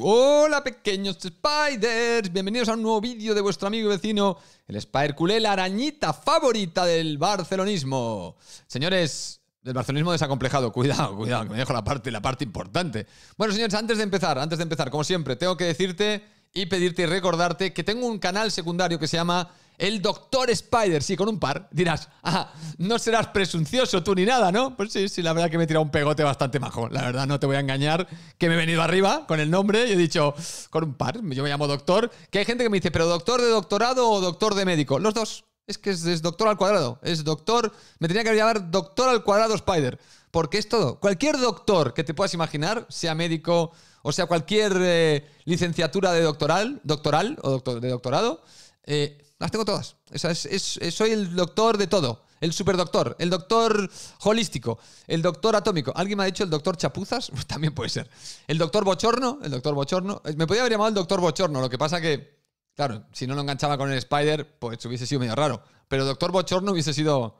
Hola pequeños spiders, bienvenidos a un nuevo vídeo de vuestro amigo y vecino, el Spider Culé, la arañita favorita del barcelonismo. Señores, del barcelonismo desacomplejado, cuidado, cuidado, que me dejo la parte, la parte importante. Bueno señores, antes de empezar, antes de empezar, como siempre, tengo que decirte y pedirte y recordarte que tengo un canal secundario que se llama el Doctor Spider, sí, con un par. Dirás, ah, no serás presuncioso tú ni nada, ¿no? Pues sí, sí, la verdad que me he tirado un pegote bastante majo. La verdad, no te voy a engañar, que me he venido arriba con el nombre y he dicho, con un par, yo me llamo doctor. Que hay gente que me dice, pero doctor de doctorado o doctor de médico. Los dos. Es que es, doctor al cuadrado. Es doctor. Me tenía que llamar doctor al cuadrado Spider. Porque es todo. Cualquier doctor que te puedas imaginar, sea médico o sea cualquier eh, licenciatura de doctoral, doctoral o doctor, de doctorado, eh, las tengo todas. es, es, soy el doctor de todo. El superdoctor. El doctor holístico. El doctor atómico. ¿Alguien me ha dicho el doctor chapuzas? Pues también puede ser. El doctor bochorno. El doctor bochorno. Eh, me podía haber llamado el doctor bochorno. Lo que pasa que, claro, si no lo enganchaba con el Spider, pues hubiese sido medio raro. Pero doctor bochorno hubiese sido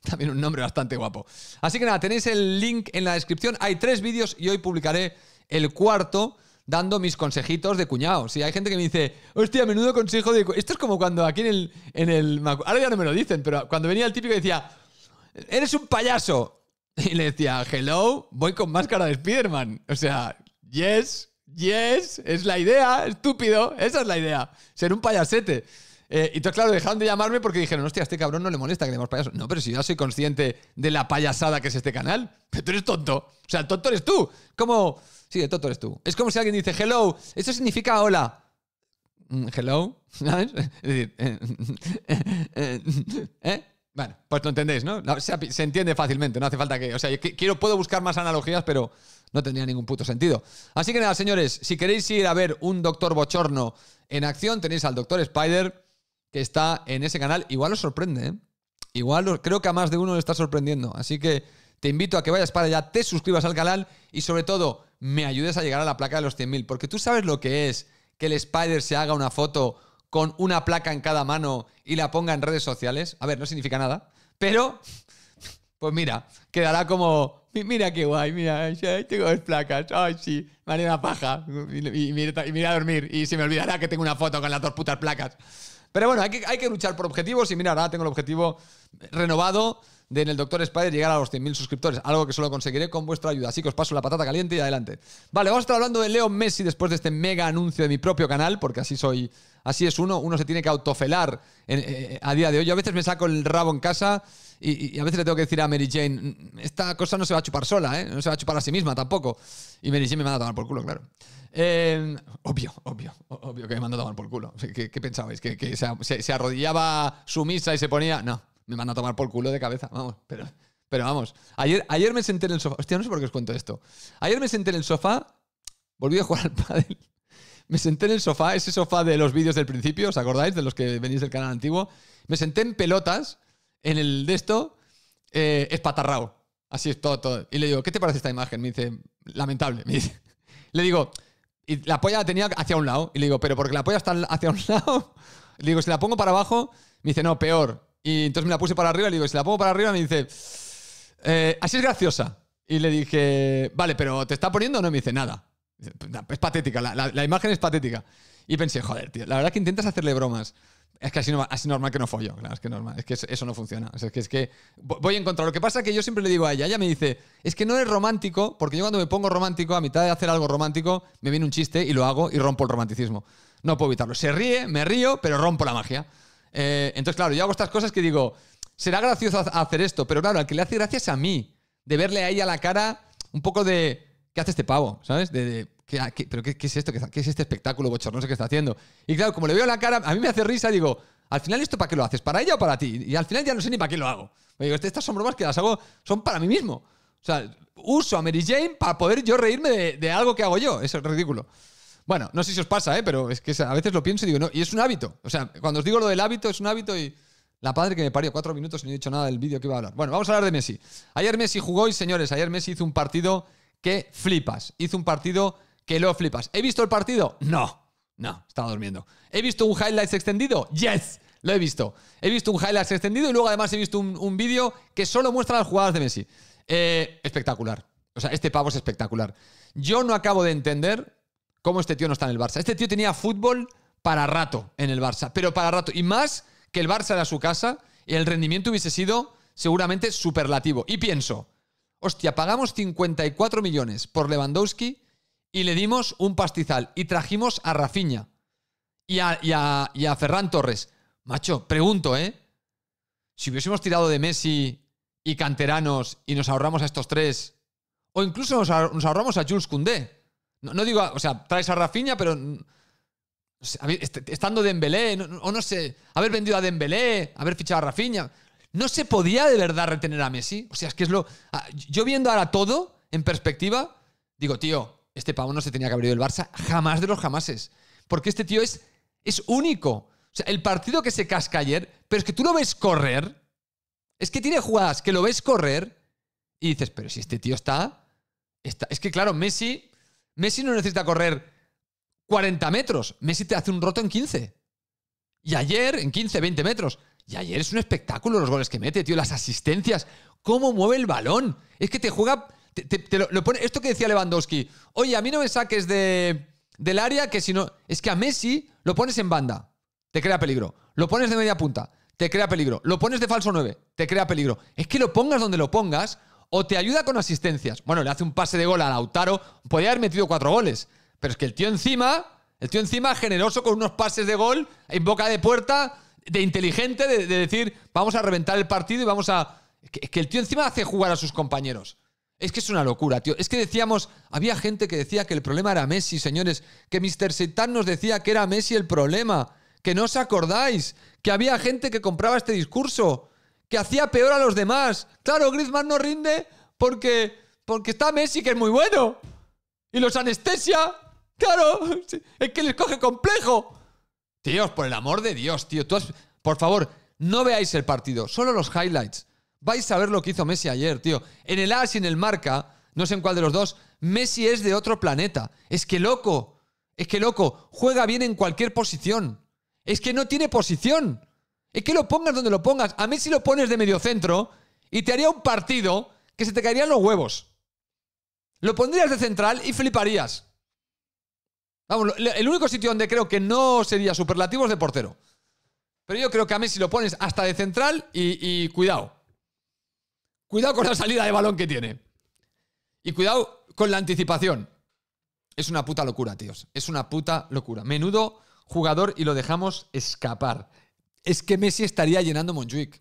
también un nombre bastante guapo. Así que nada, tenéis el link en la descripción. Hay tres vídeos y hoy publicaré el cuarto dando mis consejitos de cuñado. Si hay gente que me dice, hostia, menudo consejo de. Esto es como cuando aquí en el, Ahora ya no me lo dicen, pero cuando venía el típico decía, eres un payaso. Y le decía, hello, voy con máscara de Spider-Man. O sea, yes, yes, es la idea, estúpido, esa es la idea, ser un payasete. Eh, y entonces, claro, dejaron de llamarme porque dijeron, hostia, a este cabrón no le molesta que le demos No, pero si ya soy consciente de la payasada que es este canal, pero tú eres tonto. O sea, el tonto eres tú. Como... Sí, el tonto eres tú. Es como si alguien dice, hello, esto significa hola. Mm, hello, ¿sabes? Es decir, ¿eh? Bueno, eh, eh, pues lo entendéis, ¿no? Se, entiende fácilmente, no hace falta que. O sea, quiero, puedo buscar más analogías, pero no tendría ningún puto sentido. Así que nada, señores, si queréis ir a ver un Doctor Bochorno en acción, tenéis al Doctor Spider, que está en ese canal. Igual os sorprende, ¿eh? Igual creo que a más de uno le está sorprendiendo. Así que te invito a que vayas para allá, te suscribas al canal y sobre todo me ayudes a llegar a la placa de los 100.000. Porque tú sabes lo que es que el Spider se haga una foto con una placa en cada mano y la ponga en redes sociales. A ver, no significa nada. Pero, pues mira, quedará como... Mira qué guay, mira, tengo dos placas. Ay, sí, me haré una paja. Y, mira a dormir. Y se me olvidará que tengo una foto con las dos putas placas. Pero bueno, hay que, hay que luchar por objetivos y mira, ahora tengo el objetivo renovado de en el Doctor Spider llegar a los 100.000 suscriptores, algo que solo conseguiré con vuestra ayuda. Así que os paso la patata caliente y adelante. Vale, vamos a estar hablando de Leo Messi después de este mega anuncio de mi propio canal, porque así soy, así es uno, uno se tiene que autofelar eh, eh, a día de hoy. Yo a veces me saco el rabo en casa y, a veces le tengo que decir a Mary Jane, mm, esta cosa no se va a chupar sola, ¿eh? no se va a chupar a sí misma tampoco. Y Mary Jane me manda a tomar por culo, claro. Em, obvio, obvio, obvio que me manda a tomar por culo. ¿Qué, pensabais? ¿Que, se arrodillaba sumisa y se ponía...? No me van a tomar por culo de cabeza, vamos, pero, pero vamos. Ayer, ayer me senté en el sofá, hostia, no sé por qué os cuento esto. Ayer me senté en el sofá, volví a jugar al pádel. Me senté en el sofá, ese sofá de los vídeos del principio, ¿os acordáis? De los que venís del canal antiguo. Me senté en pelotas, en el de esto, Es eh, espatarrao. Así es todo, todo. Y le digo, ¿qué te parece esta imagen? Me dice, lamentable. Me dice. Le digo, y la polla la tenía hacia un lado. Y le digo, pero porque la polla está hacia un lado. Le digo, si la pongo para abajo, me dice, no, peor. Y entonces me la puse para arriba y le digo, si la pongo para arriba, me dice, eh, así es graciosa. Y le dije, vale, pero ¿te está poniendo o no? me dice, nada. Es patética, la, imagen es patética. Y pensé, joder, tío, la verdad es que intentas hacerle bromas. Es que así, no, así normal que no follo, claro, es que normal, es que eso no funciona. O sea, es, que, es que voy en contra. Lo que pasa es que yo siempre le digo a ella, ella me dice, es que no es romántico, porque yo cuando me pongo romántico, a mitad de hacer algo romántico, me viene un chiste y lo hago y rompo el romanticismo. No puedo evitarlo. Se ríe, me río, pero rompo la magia. Eh, entonces, claro, yo hago estas cosas que digo, será gracioso hacer esto, pero claro, al que le hace gracia es a mí, de verle ahí a la cara un poco de, ¿qué hace este pavo? ¿Sabes? De, pero qué, es esto? ¿Qué, es este espectáculo bochornoso que está haciendo? Y claro, como le veo la cara, a mí me hace risa, digo, al final esto para qué lo haces, para ella o para ti. Y al final ya no sé ni para qué lo hago. Me digo, este, estas son bromas que las hago, son para mí mismo. O sea, uso a Mary Jane para poder yo reírme de, algo que hago yo. Eso es ridículo. Bueno, no sé si os pasa, ¿eh? pero es que a veces lo pienso y digo, no, y es un hábito. O sea, cuando os digo lo del hábito, es un hábito y la padre que me parió cuatro minutos y no he dicho nada del vídeo que iba a hablar. Bueno, vamos a hablar de Messi. Ayer Messi jugó y, señores, ayer Messi hizo un partido que flipas. Hizo un partido que lo flipas. ¿He visto el partido? No, no, estaba durmiendo. ¿He visto un highlights extendido? Yes, lo he visto. He visto un highlights extendido y luego además he visto un, vídeo que solo muestra las jugadas de Messi. Eh, espectacular. O sea, este pavo es espectacular. Yo no acabo de entender cómo este tío no está en el Barça. Este tío tenía fútbol para rato en el Barça, pero para rato. Y más que el Barça era su casa y el rendimiento hubiese sido seguramente superlativo. Y pienso, hostia, pagamos 54 millones por Lewandowski y le dimos un pastizal y trajimos a Rafinha y a, y Ferran Torres. Macho, pregunto, ¿eh? Si hubiésemos tirado de Messi y canteranos y nos ahorramos a estos tres, o incluso nos ahorramos a Jules Koundé no, digo, o sea, traes a Rafinha, pero. Mm, estando Dembélé, o no sé, haber vendido a Dembélé, haber fichado a Rafinha. No se podía de verdad retener a Messi. O sea, es que es lo. Ah, yo viendo ahora todo en perspectiva, digo, tío, este pavo no se tenía que haber ido el Barça jamás de los jamases. Porque este tío es, es único. O sea, el partido que se casca ayer, pero es que tú lo ves correr. Es que tiene jugadas que lo ves correr y dices, pero si este tío está. está. Es que claro, Messi Messi no necesita correr 40 metros. Messi te hace un roto en 15. Y ayer en 15, 20 metros. Y ayer es un espectáculo los goles que mete, tío. Las asistencias. Cómo mueve el balón. Es que te juega... esto que decía Lewandowski. Oye, a mí no me saques de, del área que si no... Es que a Messi lo pones en banda. Te crea peligro. Lo pones de media punta. Te crea peligro. Lo pones de falso 9. Te crea peligro. Es que lo pongas donde lo pongas o te ayuda con asistencias. Bueno, le hace un pase de gol a Lautaro, podría haber metido cuatro goles, pero es que el tío encima, el tío encima generoso con unos pases de gol en boca de puerta, de inteligente, de, decir, vamos a reventar el partido y vamos a... que, que el tío encima hace jugar a sus compañeros. Es que es una locura, tío. Es que decíamos, había gente que decía que el problema era Messi, señores, que Mr. Seitan nos decía que era Messi el problema, que no os acordáis, que había gente que compraba este discurso que hacía peor a los demás. Claro, Griezmann no rinde porque, porque está Messi, que es muy bueno. Y los anestesia. Claro, es que les coge complejo. Tíos, por el amor de Dios, tío. Tú Por favor, no veáis el partido, solo los highlights. Vais a ver lo que hizo Messi ayer, tío. En el As y en el Marca, no sé en cuál de los dos, Messi es de otro planeta. Es que loco, es que loco, juega bien en cualquier posición. Es que no tiene posición. Es que lo pongas donde lo pongas. A mí si lo pones de medio centro y te haría un partido que se te caerían los huevos. Lo pondrías de central y fliparías. Vamos, el único sitio donde creo que no sería superlativo es de portero. Pero yo creo que a mí Si lo pones hasta de central y, y cuidado. Cuidado con la salida de balón que tiene. Y cuidado con la anticipación. Es una puta locura, tíos. Es una puta locura. Menudo jugador y lo dejamos escapar es que Messi estaría llenando Montjuic.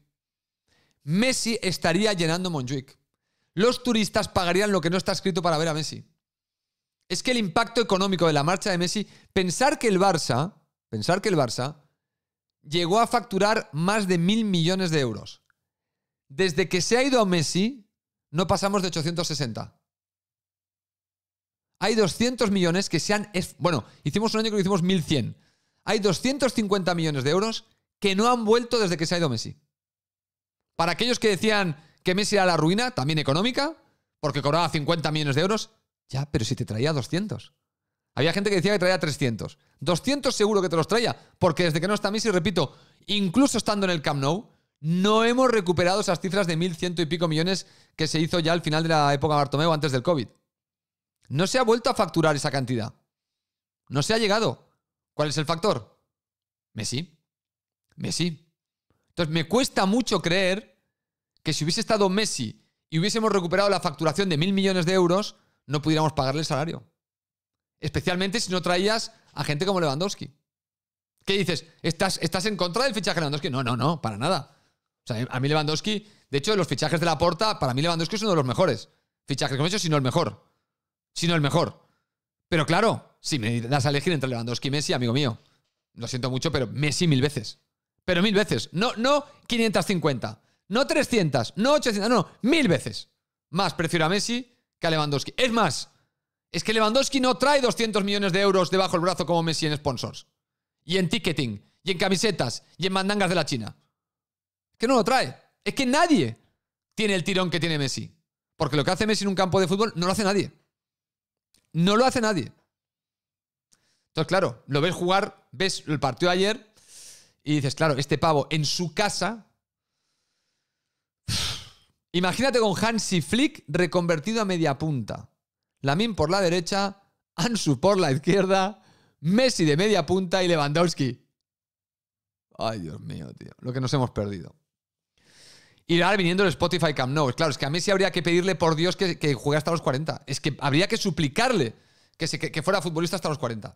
Messi estaría llenando Montjuic. Los turistas pagarían lo que no está escrito para ver a Messi. Es que el impacto económico de la marcha de Messi, pensar que el Barça, pensar que el Barça llegó a facturar más de mil millones de euros. Desde que se ha ido a Messi, no pasamos de 860. Hay 200 millones que se han... Bueno, hicimos un año que lo hicimos 1.100. Hay 250 millones de euros que no han vuelto desde que se ha ido Messi. Para aquellos que decían que Messi era la ruina, también económica, porque cobraba 50 millones de euros, ya, pero si te traía 200. Había gente que decía que traía 300. 200 seguro que te los traía, porque desde que no está Messi, repito, incluso estando en el Camp Nou, no hemos recuperado esas cifras de 1.100 y pico millones que se hizo ya al final de la época Bartomeu antes del COVID. No se ha vuelto a facturar esa cantidad. No se ha llegado. ¿Cuál es el factor? Messi. Messi. Entonces me cuesta mucho creer que si hubiese estado Messi y hubiésemos recuperado la facturación de mil millones de euros, no pudiéramos pagarle el salario. Especialmente si no traías a gente como Lewandowski. ¿Qué dices? ¿Estás, estás en contra del fichaje de Lewandowski? No, no, no, para nada. O sea, a mí Lewandowski, de hecho, los fichajes de la porta, para mí Lewandowski es uno de los mejores. Fichajes como he hecho, sino el mejor. Si no el mejor. Pero claro, si me das a elegir entre Lewandowski y Messi, amigo mío, lo siento mucho, pero Messi mil veces. Pero mil veces. No, no 550. No 300. No 800. No, mil veces. Más prefiero a Messi que a Lewandowski. Es más, es que Lewandowski no trae 200 millones de euros debajo del brazo como Messi en sponsors. Y en ticketing. Y en camisetas. Y en mandangas de la China. Es que no lo trae. Es que nadie tiene el tirón que tiene Messi. Porque lo que hace Messi en un campo de fútbol no lo hace nadie. No lo hace nadie. Entonces, claro, lo ves jugar, ves el partido ayer y dices, claro, este pavo en su casa. Imagínate con Hansi Flick reconvertido a media punta. Lamin por la derecha, Ansu por la izquierda, Messi de media punta y Lewandowski. Ay, Dios mío, tío. Lo que nos hemos perdido. Y ahora viniendo el Spotify Camp Nou. Claro, es que a Messi habría que pedirle por Dios que, que juegue hasta los 40. Es que habría que suplicarle que, que fuera futbolista hasta los 40.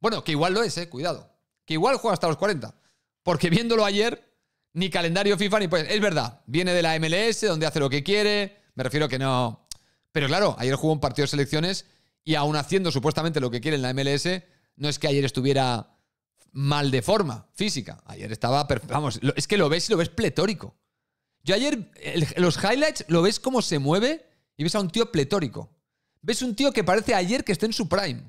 Bueno, que igual lo es, eh. Cuidado que igual juega hasta los 40. Porque viéndolo ayer, ni calendario FIFA ni pues. Es verdad, viene de la MLS, donde hace lo que quiere. Me refiero que no. Pero claro, ayer jugó un partido de selecciones y aún haciendo supuestamente lo que quiere en la MLS, no es que ayer estuviera mal de forma física. Ayer estaba. Vamos, es que lo ves y lo ves pletórico. Yo ayer, los highlights, lo ves cómo se mueve y ves a un tío pletórico. Ves un tío que parece ayer que está en su prime.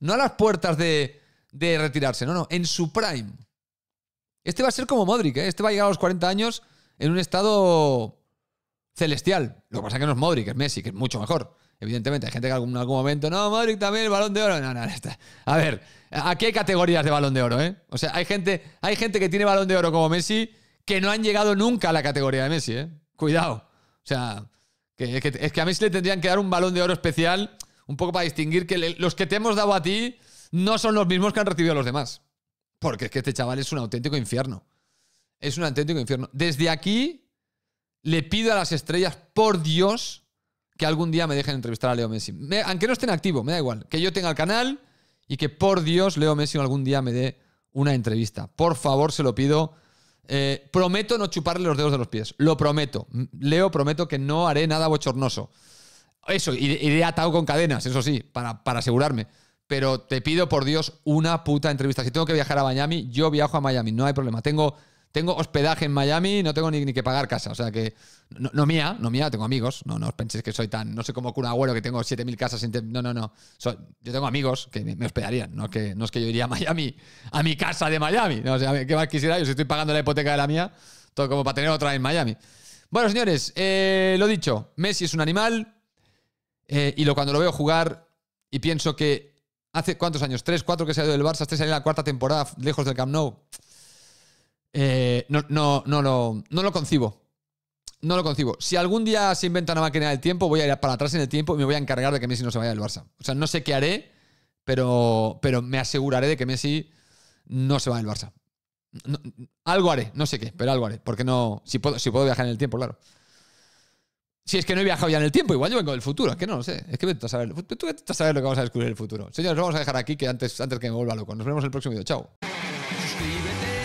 No a las puertas de de retirarse. No, no, en su prime. Este va a ser como Modric, ¿eh? Este va a llegar a los 40 años en un estado celestial. Lo que pasa es que no es Modric, es Messi, que es mucho mejor. Evidentemente, hay gente que en algún, momento, no, Modric también, el balón de oro. No, no, A ver, aquí hay categorías de balón de oro, ¿eh? O sea, hay gente, hay gente que tiene balón de oro como Messi que no han llegado nunca a la categoría de Messi, ¿eh? Cuidado. O sea, que, es que a Messi le tendrían que dar un balón de oro especial, un poco para distinguir que los que te hemos dado a ti no son los mismos que han recibido a los demás. Porque es que este chaval es un auténtico infierno. Es un auténtico infierno. Desde aquí le pido a las estrellas, por Dios, que algún día me dejen entrevistar a Leo Messi. aunque no estén activo, me da igual. Que yo tenga el canal y que por Dios Leo Messi algún día me dé una entrevista. Por favor, se lo pido. Eh, prometo no chuparle los dedos de los pies. Lo prometo. Leo, prometo que no haré nada bochornoso. Eso, iré atado con cadenas, eso sí, para, para asegurarme pero te pido por Dios una puta entrevista. Si tengo que viajar a Miami, yo viajo a Miami, no hay problema. Tengo, tengo hospedaje en Miami, no tengo ni, que pagar casa. O sea que, no, mía, no mía, tengo amigos. No, no os penséis que soy tan, no cómo con un abuelo que tengo 7.000 casas. no, no, no. yo tengo amigos que me, hospedarían. No es que, no es que yo iría a Miami, a mi casa de Miami. No, sé, ¿qué más quisiera? Yo si estoy pagando la hipoteca de la mía, todo como para tener otra en Miami. Bueno, señores, eh, lo dicho, Messi es un animal. Eh, y lo, cuando lo veo jugar y pienso que Hace cuántos años, tres, cuatro que se ha ido del Barça, este salió en la cuarta temporada, lejos del Camp Nou. Eh, no, no, no, no lo concibo. No lo concibo. Si algún día se inventa una máquina del tiempo, voy a ir para atrás en el tiempo y me voy a encargar de que Messi no se vaya del Barça. O sea, no sé qué haré, pero, pero me aseguraré de que Messi no se va del Barça. algo haré, no sé qué, pero algo haré. Porque no. Si puedo, si puedo viajar en el tiempo, claro. Si es que no he viajado ya en el tiempo, igual yo vengo del futuro, es que no lo sé. Es que a saber, tú a lo que vamos a descubrir en el futuro. Señores, vamos a dejar aquí que antes, antes que me vuelva loco. Nos vemos en el próximo video. Chao. Suscríbete.